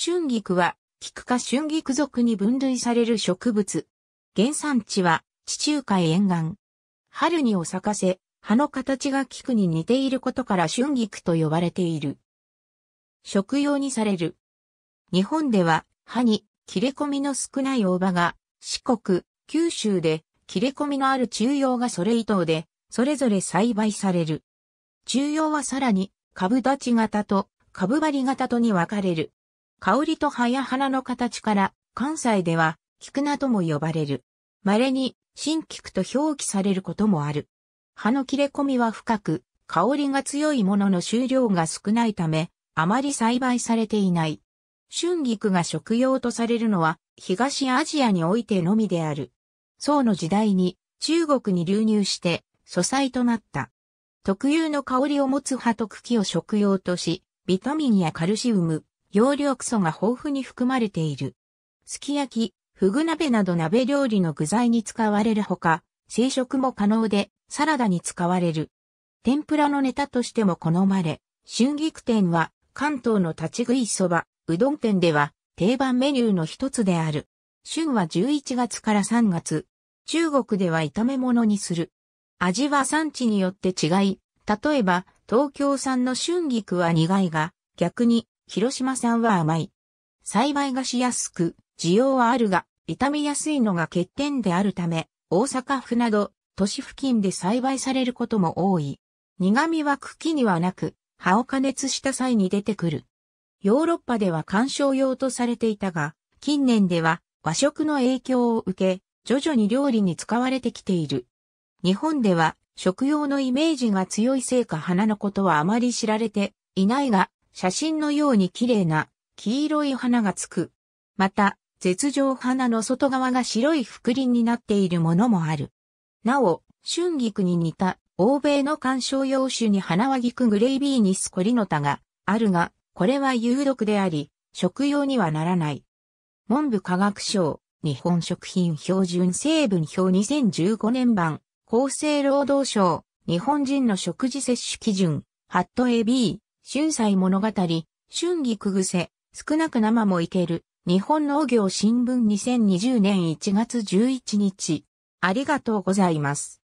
春菊は、菊科春菊属に分類される植物。原産地は、地中海沿岸。春にお咲かせ、葉の形が菊に似ていることから春菊と呼ばれている。食用にされる。日本では、葉に切れ込みの少ない大葉が、四国、九州で切れ込みのある中葉がそれ以等で、それぞれ栽培される。中葉はさらに、株立ち型と株張り型とに分かれる。香りと葉や花の形から、関西では、菊菜とも呼ばれる。稀に、新菊と表記されることもある。葉の切れ込みは深く、香りが強いものの収量が少ないため、あまり栽培されていない。春菊が食用とされるのは、東アジアにおいてのみである。宋の時代に、中国に流入して、素菜となった。特有の香りを持つ葉と茎を食用とし、ビタミンやカルシウム、葉緑素が豊富に含まれている。すき焼き、フグ鍋など鍋料理の具材に使われるほか、生食も可能でサラダに使われる。天ぷらのネタとしても好まれ、春菊店は関東の立ち食いそば、うどん店では定番メニューの一つである。春は11月から3月。中国では炒め物にする。味は産地によって違い、例えば東京産の春菊は苦いが、逆に広島産は甘い。栽培がしやすく、需要はあるが、傷みやすいのが欠点であるため、大阪府など、都市付近で栽培されることも多い。苦味は茎にはなく、葉を加熱した際に出てくる。ヨーロッパでは観賞用とされていたが、近年では和食の影響を受け、徐々に料理に使われてきている。日本では食用のイメージが強いせいか花のことはあまり知られていないが、写真のように綺麗な黄色い花がつく。また、絶状花の外側が白い覆輪になっているものもある。なお、春菊に似た欧米の観賞用種に花は菊グレイビーニスコリノタがあるが、これは有毒であり、食用にはならない。文部科学省、日本食品標準成分表2015年版、厚生労働省、日本人の食事摂取基準、ハット AB、春菜物語、春菊くぐせ、少なく生もいける、日本農業新聞2020年1月11日。ありがとうございます。